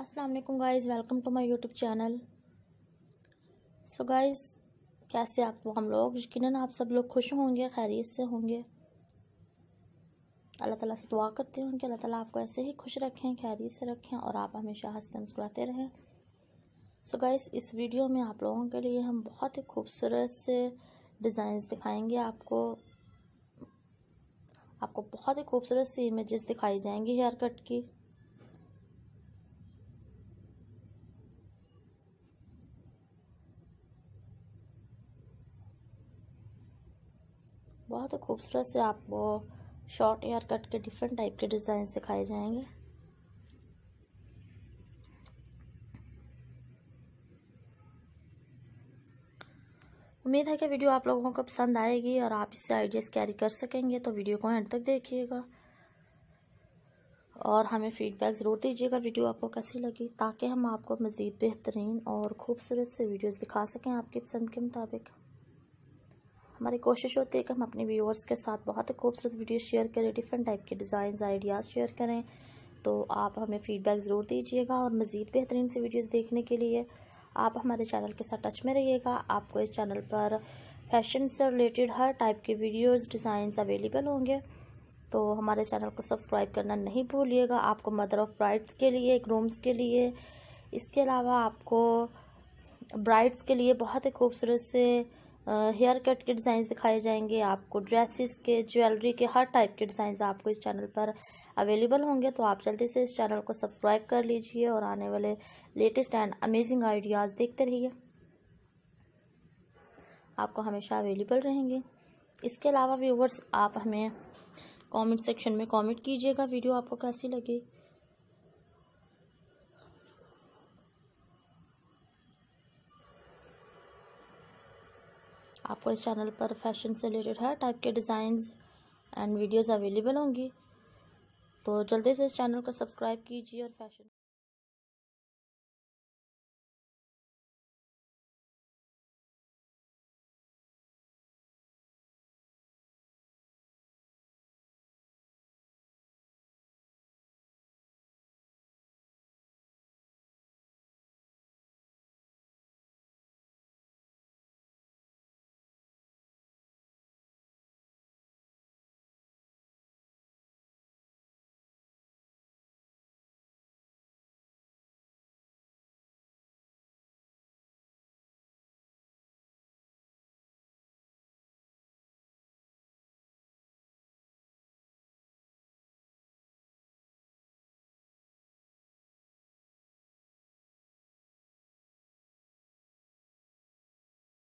अस्सलाम वालेकुम guys welcome to my YouTube channel so guys कैसे आप हम लोग यकीन आप सब लोग खुश होंगे खैरियत से होंगे अल्लाह ताला से दुआ करती हूँ कि अल्लाह ताला आपको ऐसे ही खुश रखें खैरियत से रखें और आप हमेशा हंसते मुस्कुराते रहें सो so गाइस इस वीडियो में आप लोगों के लिए हम बहुत ही खूबसूरत से डिज़ाइंस दिखाएंगे आपको आपको बहुत ही खूबसूरत सी इमेजेस दिखाई जाएंगी हेयर कट की बहुत ही खूबसूरत से आपको शॉर्ट हेयर कट के डिफरेंट टाइप के डिज़ाइन दिखाए जाएंगे उम्मीद है कि वीडियो आप लोगों को पसंद आएगी और आप इससे आइडियाज़ कैरी कर सकेंगे तो वीडियो को एंड तक देखिएगा और हमें फीडबैक ज़रूर दीजिएगा वीडियो आपको कैसी लगी ताकि हम आपको मज़ीद बेहतरीन और ख़ूबसूरत से वीडियोज़ दिखा सकें आपकी पसंद के मुताबिक हमारी कोशिश होती है कि हम अपने व्यूअर्स के साथ बहुत ही खूबसूरत वीडियो शेयर करें डिफरेंट टाइप के डिज़ाइन आइडियाज़ शेयर करें तो आप हमें फ़ीडबैक ज़रूर दीजिएगा और मज़ीद बेहतरीन से वीडियोज़ देखने के लिए आप हमारे चैनल के साथ टच में रहिएगा आपको इस चैनल पर फैशन से रिलेटेड हर टाइप के वीडियोस डिज़ाइन अवेलेबल होंगे तो हमारे चैनल को सब्सक्राइब करना नहीं भूलिएगा आपको मदर ऑफ़ ब्राइड्स के लिए ग्रूम्स के लिए इसके अलावा आपको ब्राइड्स के लिए बहुत ही खूबसूरत से हेयर कट के डिज़ाइंस दिखाए जाएंगे आपको ड्रेसेस के ज्वेलरी के हर टाइप के डिज़ाइंस आपको इस चैनल पर अवेलेबल होंगे तो आप जल्दी से इस चैनल को सब्सक्राइब कर लीजिए और आने वाले लेटेस्ट एंड अमेजिंग आइडियाज़ देखते रहिए आपको हमेशा अवेलेबल रहेंगे इसके अलावा व्यूवर्स आप हमें कमेंट सेक्शन में कमेंट कीजिएगा वीडियो आपको कैसी लगी आपको इस चैनल पर फैशन से रिलेटेड हर टाइप के डिज़ाइंस एंड वीडियोस अवेलेबल होंगी तो जल्दी से इस चैनल को सब्सक्राइब कीजिए और फैशन